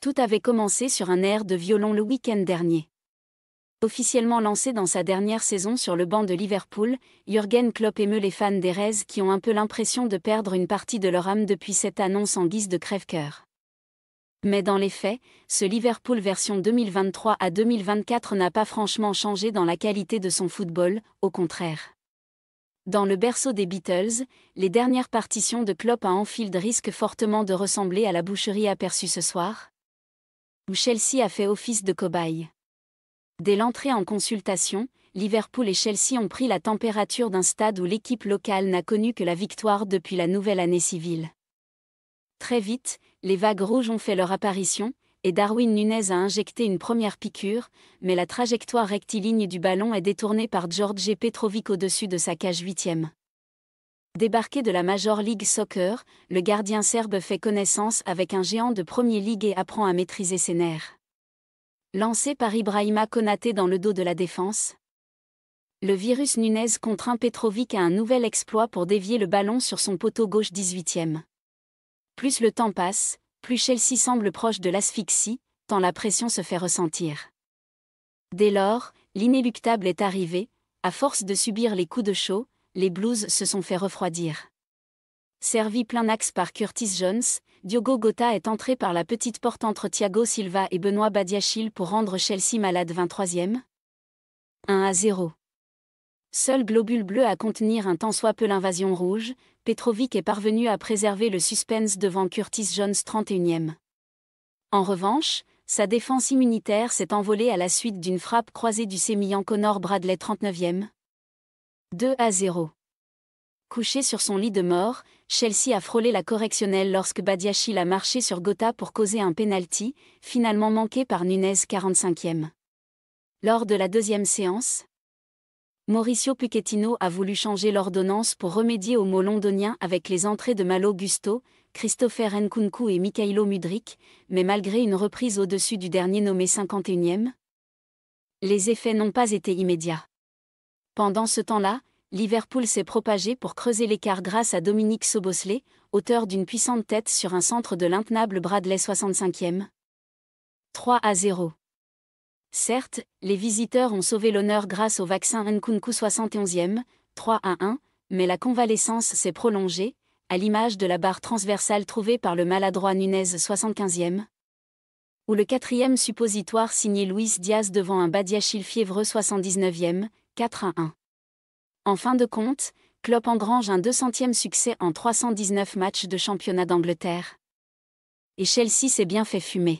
Tout avait commencé sur un air de violon le week-end dernier. Officiellement lancé dans sa dernière saison sur le banc de Liverpool, Jürgen Klopp émeut les fans des Reds qui ont un peu l'impression de perdre une partie de leur âme depuis cette annonce en guise de crève-cœur. Mais dans les faits, ce Liverpool version 2023 à 2024 n'a pas franchement changé dans la qualité de son football, au contraire. Dans le berceau des Beatles, les dernières partitions de Klopp à Anfield risquent fortement de ressembler à la boucherie aperçue ce soir, où Chelsea a fait office de cobaye. Dès l'entrée en consultation, Liverpool et Chelsea ont pris la température d'un stade où l'équipe locale n'a connu que la victoire depuis la nouvelle année civile. Très vite, les vagues rouges ont fait leur apparition, et Darwin Nunez a injecté une première piqûre, mais la trajectoire rectiligne du ballon est détournée par George Petrovic au-dessus de sa cage huitième. Débarqué de la Major League Soccer, le gardien serbe fait connaissance avec un géant de Premier Ligue et apprend à maîtriser ses nerfs. Lancé par Ibrahima Konaté dans le dos de la défense, le virus Nunez contraint Petrovic à un nouvel exploit pour dévier le ballon sur son poteau gauche 18e. Plus le temps passe, plus Chelsea semble proche de l'asphyxie, tant la pression se fait ressentir. Dès lors, l'inéluctable est arrivé, à force de subir les coups de chaud, les Blues se sont fait refroidir. Servi plein axe par Curtis Jones, Diogo Gota est entré par la petite porte entre Thiago Silva et Benoît Badiachil pour rendre Chelsea malade 23e. 1 à 0. Seul globule bleu à contenir un tant soit peu l'invasion rouge, Petrovic est parvenu à préserver le suspense devant Curtis Jones 31e. En revanche, sa défense immunitaire s'est envolée à la suite d'une frappe croisée du sémillant Connor Bradley 39e. 2 à 0. Couché sur son lit de mort, Chelsea a frôlé la correctionnelle lorsque Badiachil a marché sur Gotha pour causer un penalty, finalement manqué par Nunez 45e. Lors de la deuxième séance, Mauricio Puchettino a voulu changer l'ordonnance pour remédier aux mots londoniens avec les entrées de Malo Gusto, Christopher Nkunku et Mikhailo Mudric, mais malgré une reprise au-dessus du dernier nommé 51e, les effets n'ont pas été immédiats. Pendant ce temps-là, Liverpool s'est propagé pour creuser l'écart grâce à Dominique Sobosley, auteur d'une puissante tête sur un centre de l'intenable Bradley 65e. 3 à 0. Certes, les visiteurs ont sauvé l'honneur grâce au vaccin Nkunku 71e, 3 à 1, mais la convalescence s'est prolongée, à l'image de la barre transversale trouvée par le maladroit Nunez 75e ou le quatrième suppositoire signé Luis Diaz devant un Badiachil fiévreux 79e, 4 à 1. En fin de compte, Klopp engrange un 200e succès en 319 matchs de championnat d'Angleterre. Et Chelsea s'est bien fait fumer.